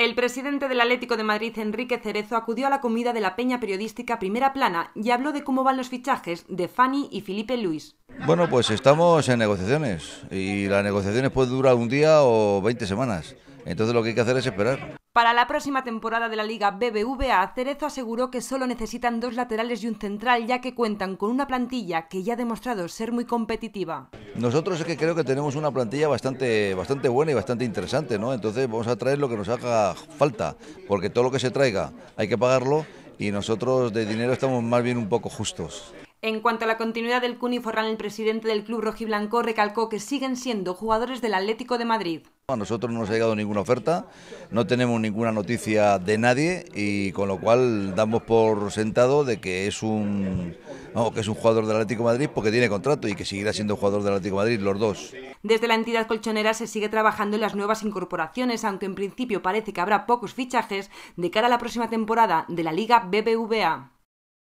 El presidente del Atlético de Madrid, Enrique Cerezo, acudió a la comida de la peña periodística Primera Plana y habló de cómo van los fichajes de Fanny y Felipe Luis. Bueno, pues estamos en negociaciones y las negociaciones pueden durar un día o 20 semanas. Entonces lo que hay que hacer es esperar. Para la próxima temporada de la Liga BBVA, Cerezo aseguró que solo necesitan dos laterales y un central, ya que cuentan con una plantilla que ya ha demostrado ser muy competitiva. Nosotros es que creo que tenemos una plantilla bastante, bastante buena y bastante interesante, ¿no? Entonces vamos a traer lo que nos haga falta, porque todo lo que se traiga hay que pagarlo y nosotros de dinero estamos más bien un poco justos. En cuanto a la continuidad del Cuni el presidente del club rojiblanco recalcó que siguen siendo jugadores del Atlético de Madrid. A nosotros no nos ha llegado ninguna oferta, no tenemos ninguna noticia de nadie y con lo cual damos por sentado de que es un, que es un jugador del Atlético de Madrid porque tiene contrato y que seguirá siendo jugador del Atlético de Madrid los dos. Desde la entidad colchonera se sigue trabajando en las nuevas incorporaciones, aunque en principio parece que habrá pocos fichajes de cara a la próxima temporada de la Liga BBVA.